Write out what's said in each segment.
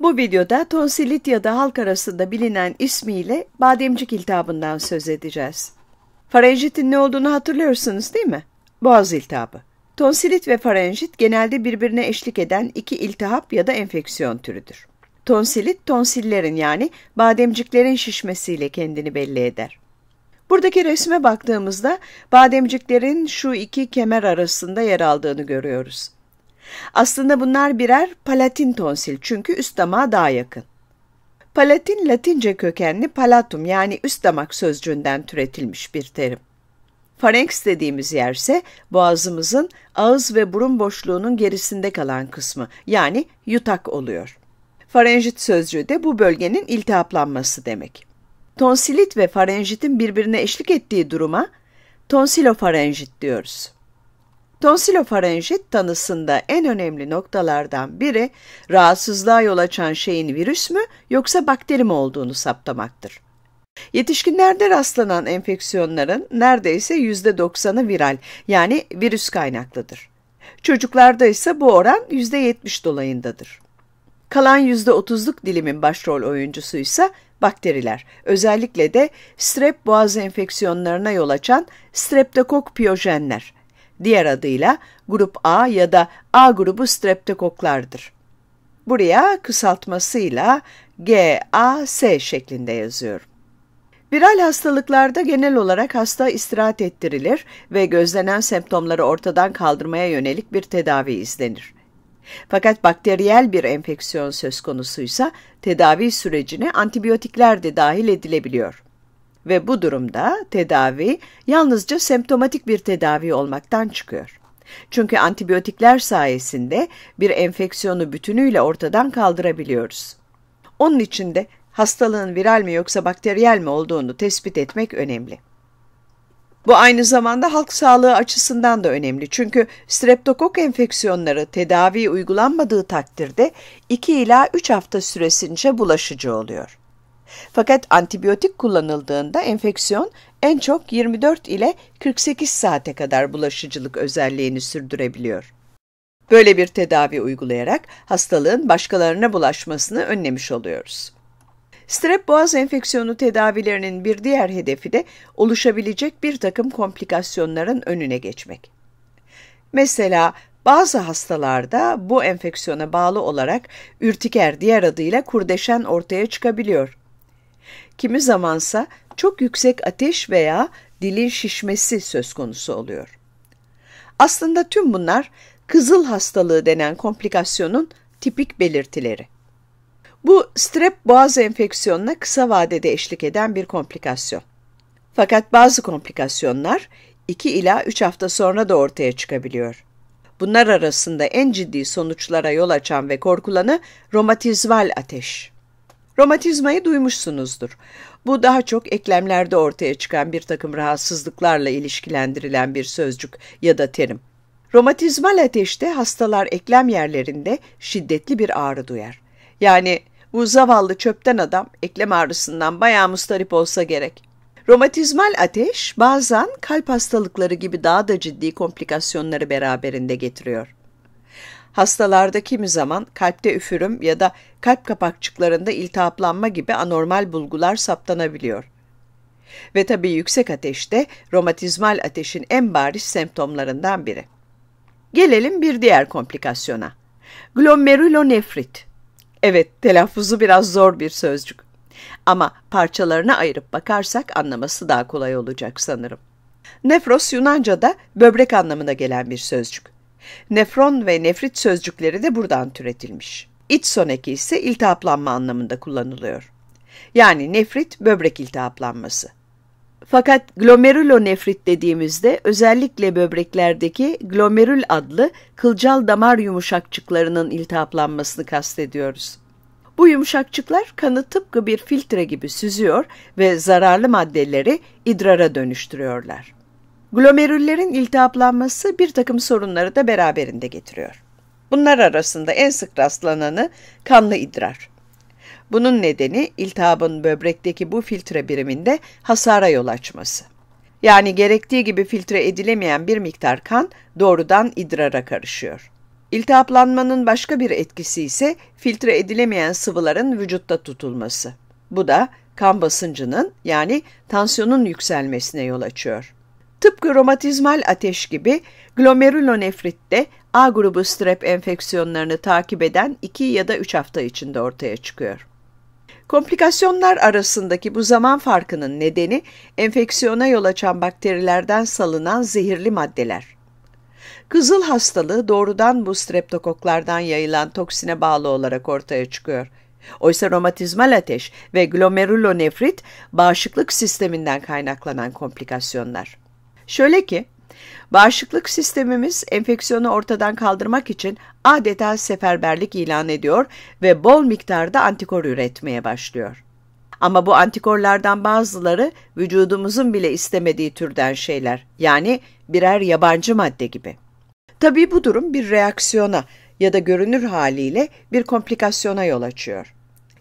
Bu videoda tonsilit ya da halk arasında bilinen ismiyle bademcik iltihabından söz edeceğiz. Farenjitin ne olduğunu hatırlıyorsunuz değil mi? Boğaz iltihabı. Tonsilit ve farenjit genelde birbirine eşlik eden iki iltihap ya da enfeksiyon türüdür. Tonsilit, tonsillerin yani bademciklerin şişmesiyle kendini belli eder. Buradaki resme baktığımızda bademciklerin şu iki kemer arasında yer aldığını görüyoruz. Aslında bunlar birer palatin tonsil çünkü üst damağa daha yakın. Palatin latince kökenli palatum yani üst damak sözcüğünden türetilmiş bir terim. Farenks dediğimiz yer ise boğazımızın ağız ve burun boşluğunun gerisinde kalan kısmı yani yutak oluyor. Farenjit sözcüğü de bu bölgenin iltihaplanması demek. Tonsilit ve farenjitin birbirine eşlik ettiği duruma tonsilofarenjit diyoruz. Tonsilofarenjit tanısında en önemli noktalardan biri rahatsızlığa yol açan şeyin virüs mü yoksa bakteri mi olduğunu saptamaktır. Yetişkinlerde rastlanan enfeksiyonların neredeyse %90'ı viral yani virüs kaynaklıdır. Çocuklarda ise bu oran %70 dolayındadır. Kalan %30'luk dilimin başrol oyuncusu ise bakteriler. Özellikle de strep boğaz enfeksiyonlarına yol açan streptokok piyojenler diğer adıyla grup A ya da A grubu streptokoklardır. Buraya kısaltmasıyla GAS şeklinde yazıyorum. Viral hastalıklarda genel olarak hasta istirahat ettirilir ve gözlenen semptomları ortadan kaldırmaya yönelik bir tedavi izlenir. Fakat bakteriyel bir enfeksiyon söz konusuysa tedavi sürecine antibiyotikler de dahil edilebiliyor ve bu durumda tedavi yalnızca semptomatik bir tedavi olmaktan çıkıyor. Çünkü antibiyotikler sayesinde bir enfeksiyonu bütünüyle ortadan kaldırabiliyoruz. Onun için de hastalığın viral mi yoksa bakteriyel mi olduğunu tespit etmek önemli. Bu aynı zamanda halk sağlığı açısından da önemli. Çünkü streptokok enfeksiyonları tedavi uygulanmadığı takdirde 2 ila 3 hafta süresince bulaşıcı oluyor. Fakat antibiyotik kullanıldığında enfeksiyon en çok 24 ile 48 saate kadar bulaşıcılık özelliğini sürdürebiliyor. Böyle bir tedavi uygulayarak hastalığın başkalarına bulaşmasını önlemiş oluyoruz. Strep boğaz enfeksiyonu tedavilerinin bir diğer hedefi de oluşabilecek bir takım komplikasyonların önüne geçmek. Mesela bazı hastalarda bu enfeksiyona bağlı olarak ürtiker diğer adıyla kurdeşen ortaya çıkabiliyor kimi zamansa çok yüksek ateş veya dilin şişmesi söz konusu oluyor. Aslında tüm bunlar kızıl hastalığı denen komplikasyonun tipik belirtileri. Bu strep boğaz enfeksiyonuna kısa vadede eşlik eden bir komplikasyon. Fakat bazı komplikasyonlar 2 ila 3 hafta sonra da ortaya çıkabiliyor. Bunlar arasında en ciddi sonuçlara yol açan ve korkulanı romatizmal ateş. Romatizmayı duymuşsunuzdur. Bu daha çok eklemlerde ortaya çıkan bir takım rahatsızlıklarla ilişkilendirilen bir sözcük ya da terim. Romatizmal ateşte hastalar eklem yerlerinde şiddetli bir ağrı duyar. Yani bu zavallı çöpten adam eklem ağrısından bayağı mustarip olsa gerek. Romatizmal ateş bazen kalp hastalıkları gibi daha da ciddi komplikasyonları beraberinde getiriyor hastalarda kimi zaman kalpte üfürüm ya da kalp kapakçıklarında iltihaplanma gibi anormal bulgular saptanabiliyor. Ve tabii yüksek ateş de romatizmal ateşin en bariz semptomlarından biri. Gelelim bir diğer komplikasyona. Glomerulonefrit. Evet, telaffuzu biraz zor bir sözcük. Ama parçalarına ayırıp bakarsak anlaması daha kolay olacak sanırım. Nefros Yunanca'da böbrek anlamına gelen bir sözcük. Nefron ve nefrit sözcükleri de buradan türetilmiş. İç son ise iltihaplanma anlamında kullanılıyor. Yani nefrit böbrek iltihaplanması. Fakat glomerulonefrit dediğimizde özellikle böbreklerdeki glomerül adlı kılcal damar yumuşakçıklarının iltihaplanmasını kastediyoruz. Bu yumuşakçıklar kanı tıpkı bir filtre gibi süzüyor ve zararlı maddeleri idrara dönüştürüyorlar. Glomerüllerin iltihaplanması bir takım sorunları da beraberinde getiriyor. Bunlar arasında en sık rastlananı kanlı idrar. Bunun nedeni iltihabın böbrekteki bu filtre biriminde hasara yol açması. Yani gerektiği gibi filtre edilemeyen bir miktar kan doğrudan idrara karışıyor. İltihaplanmanın başka bir etkisi ise filtre edilemeyen sıvıların vücutta tutulması. Bu da kan basıncının yani tansiyonun yükselmesine yol açıyor. Tıpkı romatizmal ateş gibi glomerulonefritte A grubu strep enfeksiyonlarını takip eden 2 ya da 3 hafta içinde ortaya çıkıyor. Komplikasyonlar arasındaki bu zaman farkının nedeni enfeksiyona yol açan bakterilerden salınan zehirli maddeler. Kızıl hastalığı doğrudan bu streptokoklardan yayılan toksine bağlı olarak ortaya çıkıyor. Oysa romatizmal ateş ve glomerulonefrit bağışıklık sisteminden kaynaklanan komplikasyonlar. Şöyle ki, bağışıklık sistemimiz enfeksiyonu ortadan kaldırmak için adeta seferberlik ilan ediyor ve bol miktarda antikor üretmeye başlıyor. Ama bu antikorlardan bazıları vücudumuzun bile istemediği türden şeyler, yani birer yabancı madde gibi. Tabii bu durum bir reaksiyona ya da görünür haliyle bir komplikasyona yol açıyor.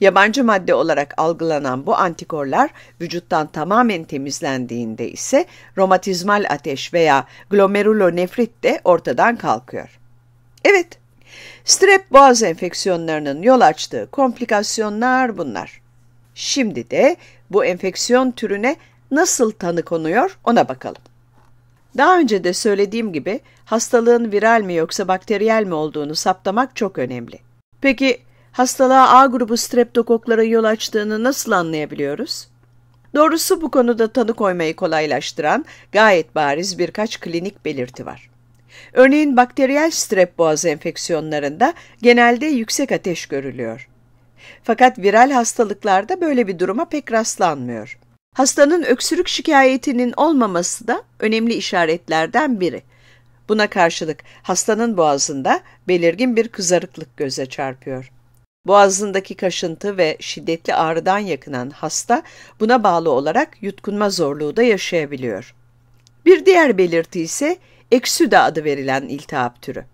Yabancı madde olarak algılanan bu antikorlar vücuttan tamamen temizlendiğinde ise romatizmal ateş veya glomerulonefrit de ortadan kalkıyor. Evet, strep boğaz enfeksiyonlarının yol açtığı komplikasyonlar bunlar. Şimdi de bu enfeksiyon türüne nasıl tanı konuyor ona bakalım. Daha önce de söylediğim gibi hastalığın viral mi yoksa bakteriyel mi olduğunu saptamak çok önemli. Peki hastalığa A grubu streptokoklara yol açtığını nasıl anlayabiliyoruz? Doğrusu bu konuda tanı koymayı kolaylaştıran gayet bariz birkaç klinik belirti var. Örneğin bakteriyel strep boğaz enfeksiyonlarında genelde yüksek ateş görülüyor. Fakat viral hastalıklarda böyle bir duruma pek rastlanmıyor. Hastanın öksürük şikayetinin olmaması da önemli işaretlerden biri. Buna karşılık hastanın boğazında belirgin bir kızarıklık göze çarpıyor. Boğazındaki kaşıntı ve şiddetli ağrıdan yakınan hasta buna bağlı olarak yutkunma zorluğu da yaşayabiliyor. Bir diğer belirti ise eksüda adı verilen iltihap türü.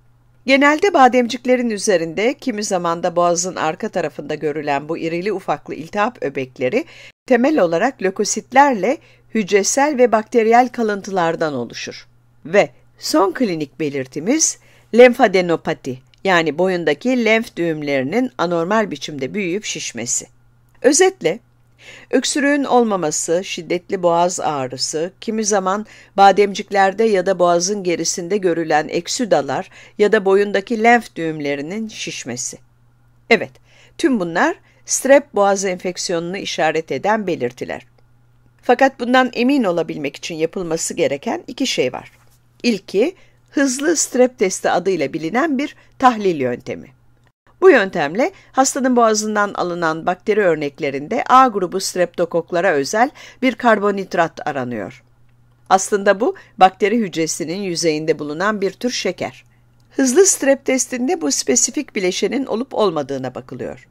Genelde bademciklerin üzerinde kimi zaman da boğazın arka tarafında görülen bu irili ufaklı iltihap öbekleri temel olarak lökositlerle hücresel ve bakteriyel kalıntılardan oluşur. Ve son klinik belirtimiz lenfadenopati yani boyundaki lenf düğümlerinin anormal biçimde büyüyüp şişmesi. Özetle, öksürüğün olmaması, şiddetli boğaz ağrısı, kimi zaman bademciklerde ya da boğazın gerisinde görülen eksüdalar ya da boyundaki lenf düğümlerinin şişmesi. Evet, tüm bunlar strep boğaz enfeksiyonunu işaret eden belirtiler. Fakat bundan emin olabilmek için yapılması gereken iki şey var. İlki, hızlı strep testi adıyla bilinen bir tahlil yöntemi. Bu yöntemle hastanın boğazından alınan bakteri örneklerinde A grubu streptokoklara özel bir karbonhidrat aranıyor. Aslında bu bakteri hücresinin yüzeyinde bulunan bir tür şeker. Hızlı strep testinde bu spesifik bileşenin olup olmadığına bakılıyor.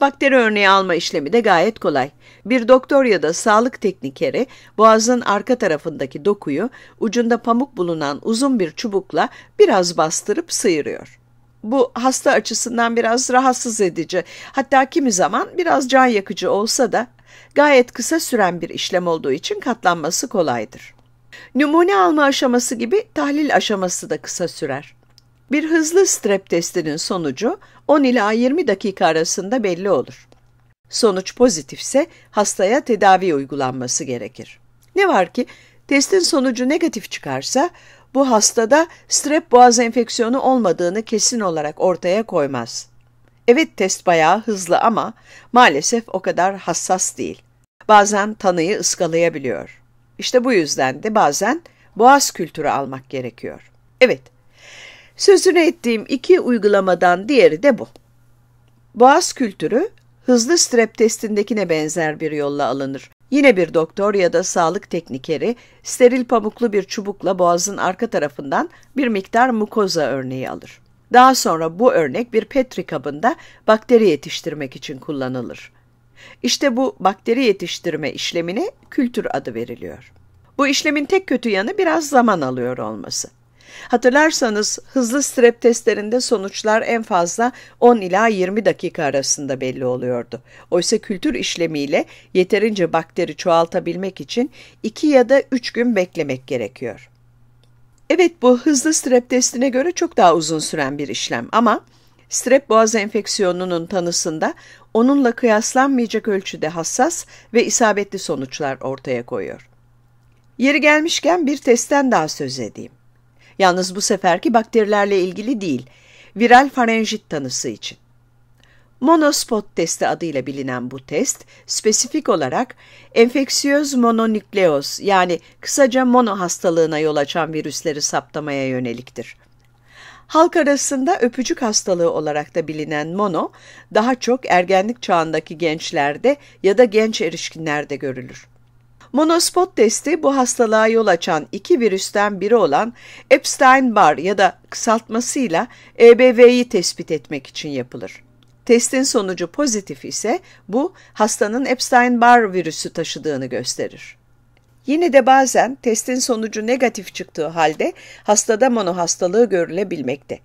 Bakteri örneği alma işlemi de gayet kolay. Bir doktor ya da sağlık teknikeri boğazın arka tarafındaki dokuyu ucunda pamuk bulunan uzun bir çubukla biraz bastırıp sıyırıyor. Bu hasta açısından biraz rahatsız edici, hatta kimi zaman biraz can yakıcı olsa da gayet kısa süren bir işlem olduğu için katlanması kolaydır. Nümune alma aşaması gibi tahlil aşaması da kısa sürer. Bir hızlı strep testinin sonucu 10 ila 20 dakika arasında belli olur. Sonuç pozitifse hastaya tedavi uygulanması gerekir. Ne var ki testin sonucu negatif çıkarsa bu hastada strep boğaz enfeksiyonu olmadığını kesin olarak ortaya koymaz. Evet test bayağı hızlı ama maalesef o kadar hassas değil. Bazen tanıyı ıskalayabiliyor. İşte bu yüzden de bazen boğaz kültürü almak gerekiyor. Evet, Sözünü ettiğim iki uygulamadan diğeri de bu. Boğaz kültürü hızlı strep testindekine benzer bir yolla alınır. Yine bir doktor ya da sağlık teknikeri steril pamuklu bir çubukla boğazın arka tarafından bir miktar mukoza örneği alır. Daha sonra bu örnek bir petri kabında bakteri yetiştirmek için kullanılır. İşte bu bakteri yetiştirme işlemine kültür adı veriliyor. Bu işlemin tek kötü yanı biraz zaman alıyor olması. Hatırlarsanız hızlı strep testlerinde sonuçlar en fazla 10 ila 20 dakika arasında belli oluyordu. Oysa kültür işlemiyle yeterince bakteri çoğaltabilmek için 2 ya da 3 gün beklemek gerekiyor. Evet bu hızlı strep testine göre çok daha uzun süren bir işlem ama strep boğaz enfeksiyonunun tanısında onunla kıyaslanmayacak ölçüde hassas ve isabetli sonuçlar ortaya koyuyor. Yeri gelmişken bir testten daha söz edeyim. Yalnız bu seferki bakterilerle ilgili değil, viral farenjit tanısı için. Monospot testi adıyla bilinen bu test, spesifik olarak enfeksiyöz mononükleoz yani kısaca mono hastalığına yol açan virüsleri saptamaya yöneliktir. Halk arasında öpücük hastalığı olarak da bilinen mono, daha çok ergenlik çağındaki gençlerde ya da genç erişkinlerde görülür. Monospot testi bu hastalığa yol açan iki virüsten biri olan Epstein-Barr ya da kısaltmasıyla EBV'yi tespit etmek için yapılır. Testin sonucu pozitif ise bu hastanın Epstein-Barr virüsü taşıdığını gösterir. Yine de bazen testin sonucu negatif çıktığı halde hastada mono hastalığı görülebilmekte.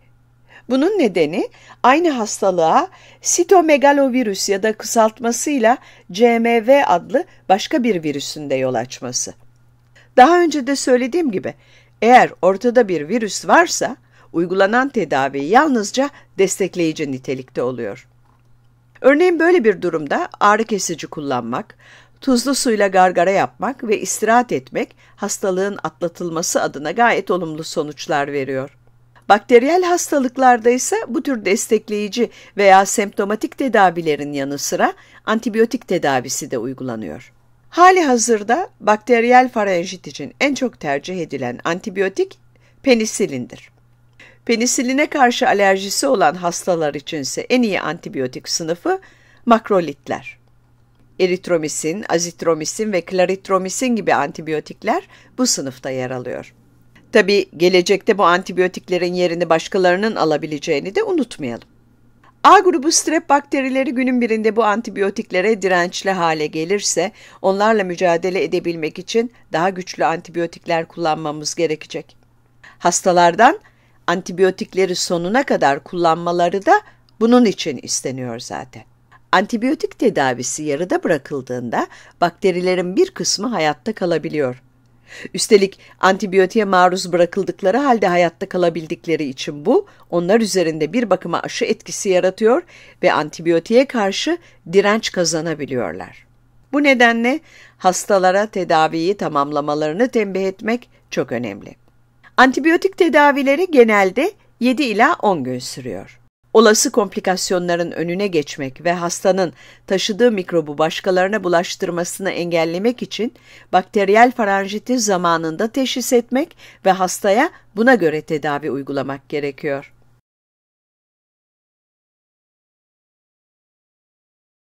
Bunun nedeni aynı hastalığa sitomegalovirüs ya da kısaltmasıyla CMV adlı başka bir virüsün de yol açması. Daha önce de söylediğim gibi eğer ortada bir virüs varsa uygulanan tedavi yalnızca destekleyici nitelikte oluyor. Örneğin böyle bir durumda ağrı kesici kullanmak, tuzlu suyla gargara yapmak ve istirahat etmek hastalığın atlatılması adına gayet olumlu sonuçlar veriyor. Bakteriyel hastalıklarda ise bu tür destekleyici veya semptomatik tedavilerin yanı sıra antibiyotik tedavisi de uygulanıyor. Hali hazırda bakteriyel farenjit için en çok tercih edilen antibiyotik penisilindir. Penisiline karşı alerjisi olan hastalar içinse en iyi antibiyotik sınıfı makrolitler. Eritromisin, azitromisin ve klaritromisin gibi antibiyotikler bu sınıfta yer alıyor. Tabi gelecekte bu antibiyotiklerin yerini başkalarının alabileceğini de unutmayalım. A grubu strep bakterileri günün birinde bu antibiyotiklere dirençli hale gelirse onlarla mücadele edebilmek için daha güçlü antibiyotikler kullanmamız gerekecek. Hastalardan antibiyotikleri sonuna kadar kullanmaları da bunun için isteniyor zaten. Antibiyotik tedavisi yarıda bırakıldığında bakterilerin bir kısmı hayatta kalabiliyor. Üstelik antibiyotiğe maruz bırakıldıkları halde hayatta kalabildikleri için bu, onlar üzerinde bir bakıma aşı etkisi yaratıyor ve antibiyotiğe karşı direnç kazanabiliyorlar. Bu nedenle hastalara tedaviyi tamamlamalarını tembih etmek çok önemli. Antibiyotik tedavileri genelde 7 ila 10 gün sürüyor. Olası komplikasyonların önüne geçmek ve hastanın taşıdığı mikrobu başkalarına bulaştırmasını engellemek için bakteriyel faranjitis zamanında teşhis etmek ve hastaya buna göre tedavi uygulamak gerekiyor.